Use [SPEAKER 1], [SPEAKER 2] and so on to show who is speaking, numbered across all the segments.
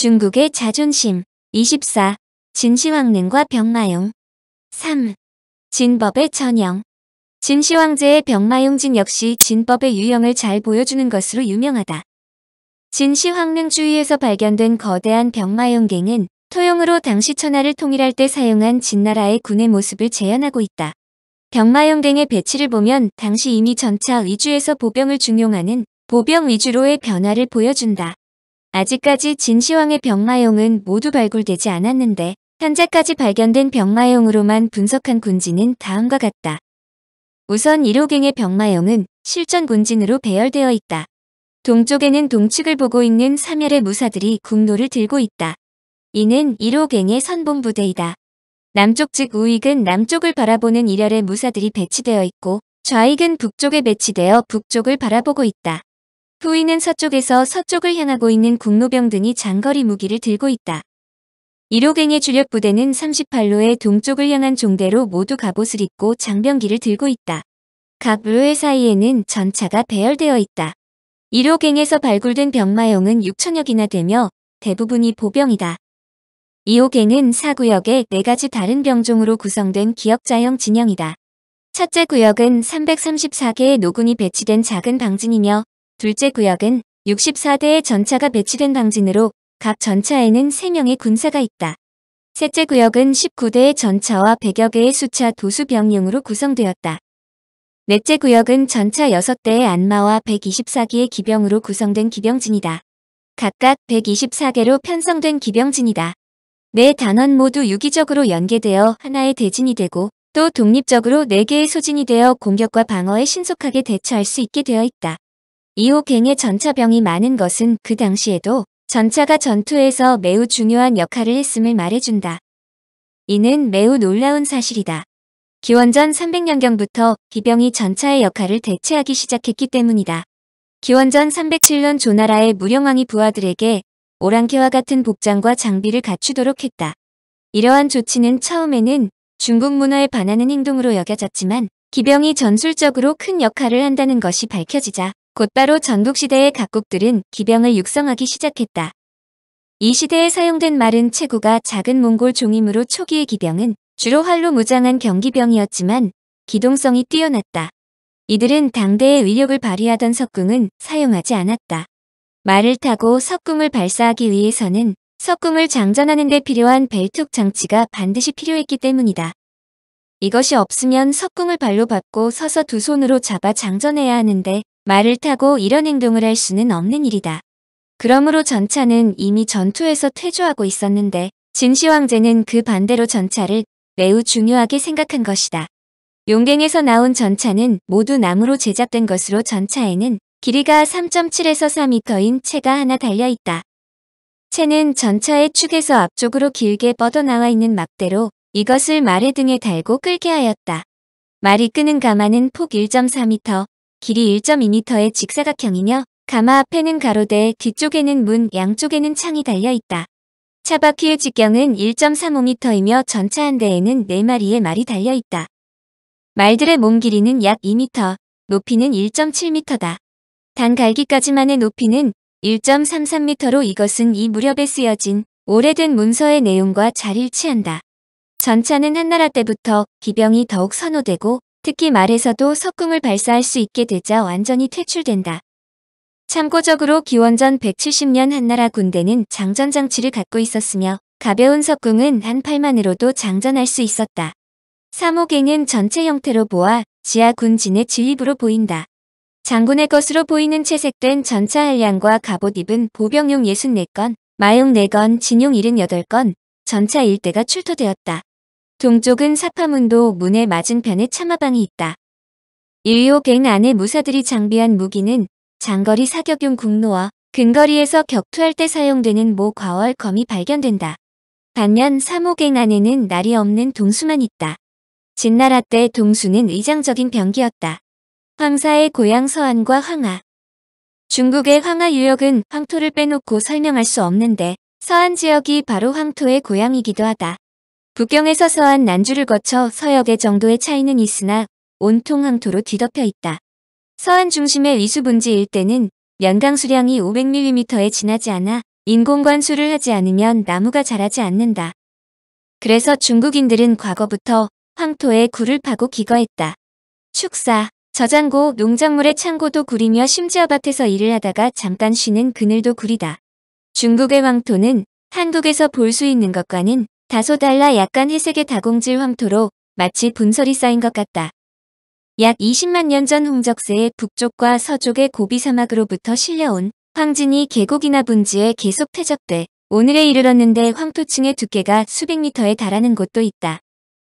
[SPEAKER 1] 중국의 자존심 24. 진시황릉과 병마용 3. 진법의 전형 진시황제의 병마용진 역시 진법의 유형을 잘 보여주는 것으로 유명하다. 진시황릉 주위에서 발견된 거대한 병마용갱은 토용으로 당시 천하를 통일할 때 사용한 진나라의 군의 모습을 재현하고 있다. 병마용갱의 배치를 보면 당시 이미 전차 위주에서 보병을 중용하는 보병 위주로의 변화를 보여준다. 아직까지 진시황의 병마용은 모두 발굴되지 않았는데 현재까지 발견된 병마용으로만 분석한 군진은 다음과 같다. 우선 1호갱의 병마용은 실전 군진으로 배열되어 있다. 동쪽에는 동측을 보고 있는 사멸의 무사들이 국노를 들고 있다. 이는 1호갱의 선봉부대이다. 남쪽 즉 우익은 남쪽을 바라보는 일열의 무사들이 배치되어 있고 좌익은 북쪽에 배치되어 북쪽을 바라보고 있다. 후위는 서쪽에서 서쪽을 향하고 있는 국노병 등이 장거리 무기를 들고 있다. 1호갱의 주력 부대는 38로의 동쪽을 향한 종대로 모두 갑옷을 입고 장병기를 들고 있다. 각 로의 사이에는 전차가 배열되어 있다. 1호갱에서 발굴된 병마용은 6천여 이나 되며 대부분이 보병이다. 2호갱은 4구역의 4가지 다른 병종으로 구성된 기역자형 진영이다. 첫째 구역은 334개의 노군이 배치된 작은 방진이며 둘째 구역은 64대의 전차가 배치된 방진으로 각 전차에는 3명의 군사가 있다. 셋째 구역은 19대의 전차와 100여 개의 수차 도수 병용으로 구성되었다. 넷째 구역은 전차 6대의 안마와 124기의 기병으로 구성된 기병진이다. 각각 124개로 편성된 기병진이다. 네 단원 모두 유기적으로 연계되어 하나의 대진이 되고 또 독립적으로 4개의 소진이 되어 공격과 방어에 신속하게 대처할 수 있게 되어 있다. 이호갱의 전차병이 많은 것은 그 당시에도 전차가 전투에서 매우 중요한 역할을 했음을 말해준다. 이는 매우 놀라운 사실이다. 기원전 300년경부터 기병이 전차의 역할을 대체하기 시작했기 때문이다. 기원전 307년 조나라의 무령왕이 부하들에게 오랑캐와 같은 복장과 장비를 갖추도록 했다. 이러한 조치는 처음에는 중국 문화에 반하는 행동으로 여겨졌지만 기병이 전술적으로 큰 역할을 한다는 것이 밝혀지자 곧바로 전국시대의 각국들은 기병을 육성하기 시작했다. 이 시대에 사용된 말은 체구가 작은 몽골 종이므로 초기의 기병은 주로 활로 무장한 경기병이었지만 기동성이 뛰어났다. 이들은 당대의 의력을 발휘하던 석궁은 사용하지 않았다. 말을 타고 석궁을 발사하기 위해서는 석궁을 장전하는 데 필요한 벨툭 장치가 반드시 필요했기 때문이다. 이것이 없으면 석궁을 발로 밟고 서서 두 손으로 잡아 장전해야 하는데 말을 타고 이런 행동을 할 수는 없는 일이다. 그러므로 전차는 이미 전투에서 퇴조하고 있었는데 진시황제는 그 반대로 전차를 매우 중요하게 생각한 것이다. 용갱에서 나온 전차는 모두 나무로 제작된 것으로 전차에는 길이가 3.7에서 4m인 채가 하나 달려있다. 채는 전차의 축에서 앞쪽으로 길게 뻗어나와 있는 막대로 이것을 말의 등에 달고 끌게 하였다. 말이 끄는 가마는 폭 1.4m, 길이 1.2m의 직사각형이며 가마 앞에는 가로대, 뒤쪽에는 문, 양쪽에는 창이 달려있다. 차바퀴의 직경은 1.35m이며 전차 한 대에는 4마리의 말이 달려있다. 말들의 몸 길이는 약 2m, 높이는 1.7m다. 단 갈기까지만의 높이는 1.33m로 이것은 이 무렵에 쓰여진 오래된 문서의 내용과 잘 일치한다. 전차는 한나라 때부터 기병이 더욱 선호되고 특히 말에서도 석궁을 발사할 수 있게 되자 완전히 퇴출된다. 참고적으로 기원전 170년 한나라 군대는 장전 장치를 갖고 있었으며 가벼운 석궁은 한 팔만으로도 장전할 수 있었다. 사목행은 전체 형태로 보아 지하 군진의 진입으로 보인다. 장군의 것으로 보이는 채색된 전차 한량과 갑옷 입은 보병용 64건, 마용 4건, 진용 78건, 전차 1대가 출토되었다. 동쪽은 사파문도 문의 맞은편에 차마방이 있다. 일요갱 안에 무사들이 장비한 무기는 장거리 사격용 국로와 근거리에서 격투할 때 사용되는 모 과월검이 발견된다. 반면 사모갱 안에는 날이 없는 동수만 있다. 진나라 때 동수는 의장적인 병기였다. 황사의 고향 서안과 황하. 중국의 황하 유역은 황토를 빼놓고 설명할 수 없는데 서안 지역이 바로 황토의 고향이기도 하다. 북경에서 서한 난주를 거쳐 서역의 정도의 차이는 있으나 온통 항토로 뒤덮여 있다. 서한 중심의 이수분지 일대는 면강 수량이 500mm에 지나지 않아 인공관수를 하지 않으면 나무가 자라지 않는다. 그래서 중국인들은 과거부터 황토에 굴을 파고 기거했다. 축사, 저장고, 농작물의 창고도 굴이며 심지어 밭에서 일을 하다가 잠깐 쉬는 그늘도 굴이다. 중국의 황토는 한국에서 볼 수 있는 것과는 다소 달라 약간 회색의 다공질 황토로 마치 분설이 쌓인 것 같다. 약 20만 년 전 홍적세의 북쪽과 서쪽의 고비 사막으로부터 실려온 황진이 계곡이나 분지에 계속 퇴적돼 오늘에 이르렀는데 황토층의 두께가 수백 미터에 달하는 곳도 있다.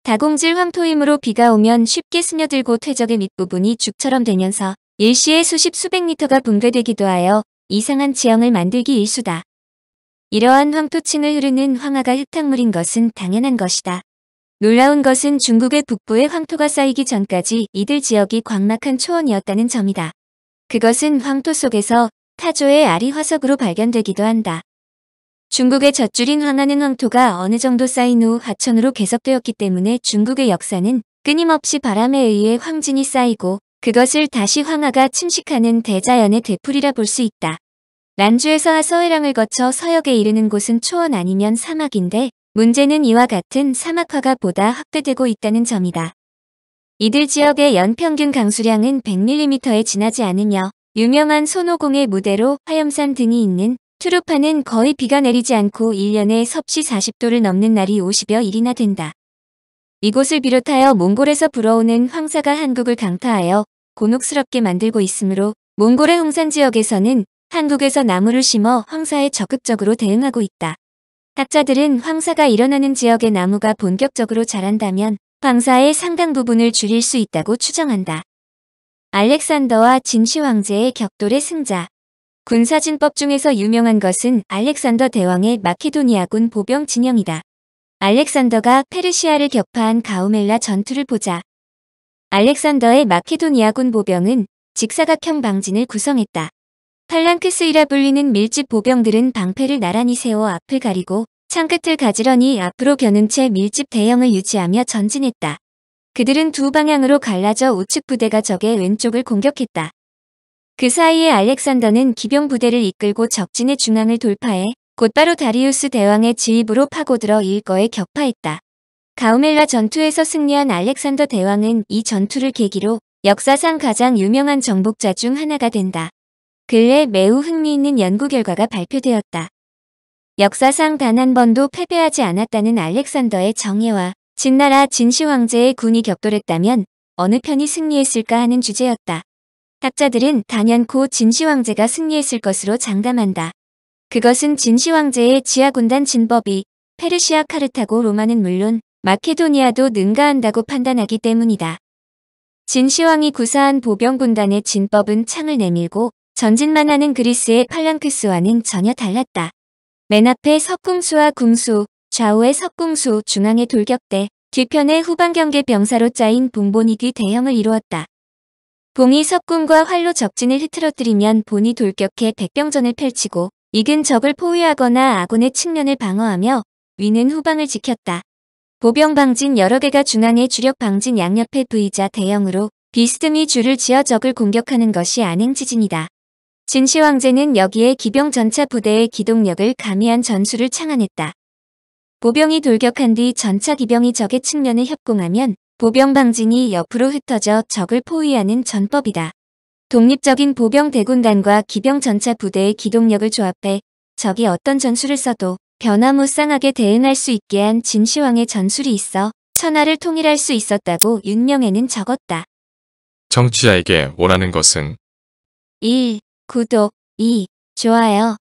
[SPEAKER 1] 다공질 황토이므로 비가 오면 쉽게 스며들고 퇴적의 밑부분이 죽처럼 되면서 일시에 수십 수백 미터가 붕괴되기도 하여 이상한 지형을 만들기 일수다. 이러한 황토층을 흐르는 황하가 흙탕물인 것은 당연한 것이다. 놀라운 것은 중국의 북부에 황토가 쌓이기 전까지 이들 지역이 광막한 초원이었다는 점이다. 그것은 황토 속에서 타조의 알이 화석으로 발견되기도 한다. 중국의 젖줄인 황하는 황토가 어느 정도 쌓인 후 하천으로 계속되었기 때문에 중국의 역사는 끊임없이 바람에 의해 황진이 쌓이고 그것을 다시 황하가 침식하는 대자연의 대풀이라볼 수 있다. 난주에서 아 서해랑을 거쳐 서역에 이르는 곳은 초원 아니면 사막인데 문제는 이와 같은 사막화가 보다 확대되고 있다는 점이다. 이들 지역의 연평균 강수량은 100mm에 지나지 않으며 유명한 손오공의 무대로 화염산 등이 있는 트루파는 거의 비가 내리지 않고 1년에 섭씨 40도를 넘는 날이 50여 일이나 된다. 이곳을 비롯하여 몽골에서 불어오는 황사가 한국을 강타하여 곤혹스럽게 만들고 있으므로 몽골의 홍산 지역에서는 한국에서 나무를 심어 황사에 적극적으로 대응하고 있다. 학자들은 황사가 일어나는 지역의 나무가 본격적으로 자란다면 황사의 상당 부분을 줄일 수 있다고 추정한다. 알렉산더와 진시 황제의 격돌의 승자 군사진법 중에서 유명한 것은 알렉산더 대왕의 마케도니아군 보병 진영이다. 알렉산더가 페르시아를 격파한 가우멜라 전투를 보자. 알렉산더의 마케도니아군 보병은 직사각형 방진을 구성했다. 팔랑크스이라 불리는 밀집 보병들은 방패를 나란히 세워 앞을 가리고 창끝을 가지런히 앞으로 겨눈 채 밀집 대형을 유지하며 전진했다. 그들은 두 방향으로 갈라져 우측 부대가 적의 왼쪽을 공격했다. 그 사이에 알렉산더는 기병 부대를 이끌고 적진의 중앙을 돌파해 곧바로 다리우스 대왕의 지휘부로 파고들어 일거에 격파했다. 가우멜라 전투에서 승리한 알렉산더 대왕은 이 전투를 계기로 역사상 가장 유명한 정복자 중 하나가 된다. 근래 매우 흥미있는 연구 결과가 발표되었다. 역사상 단 한 번도 패배하지 않았다는 알렉산더의 정예와 진나라 진시황제의 군이 격돌했다면 어느 편이 승리했을까 하는 주제였다. 학자들은 단연코 진시황제가 승리했을 것으로 장담한다. 그것은 진시황제의 지하군단 진법이 페르시아 카르타고 로마는 물론 마케도니아도 능가한다고 판단하기 때문이다. 진시황이 구사한 보병군단의 진법은 창을 내밀고 전진만 하는 그리스의 팔랑크스와는 전혀 달랐다. 맨 앞에 석궁수와 궁수, 좌우의 석궁수, 중앙의 돌격대, 뒤편의 후방경계 병사로 짜인 봉보니기 대형을 이루었다. 봉이 석궁과 활로 적진을 흐트러뜨리면 본이 돌격해 백병전을 펼치고 이근 적을 포위하거나 아군의 측면을 방어하며 위는 후방을 지켰다. 보병 방진 여러 개가 중앙의 주력 방진 양옆에 V자 대형으로 비스듬히 줄을 지어 적을 공격하는 것이 안행 지진이다. 진시황제는 여기에 기병 전차 부대의 기동력을 가미한 전술을 창안했다. 보병이 돌격한 뒤 전차 기병이 적의 측면을 협공하면 보병 방진이 옆으로 흩어져 적을 포위하는 전법이다. 독립적인 보병 대군단과 기병 전차 부대의 기동력을 조합해 적이 어떤 전술을 써도 변화무쌍하게 대응할 수 있게 한 진시황의 전술이 있어 천하를 통일할 수 있었다고 윤명에는 적었다. 정치자에게 원하는 것은 1. 구독, 2, 좋아요.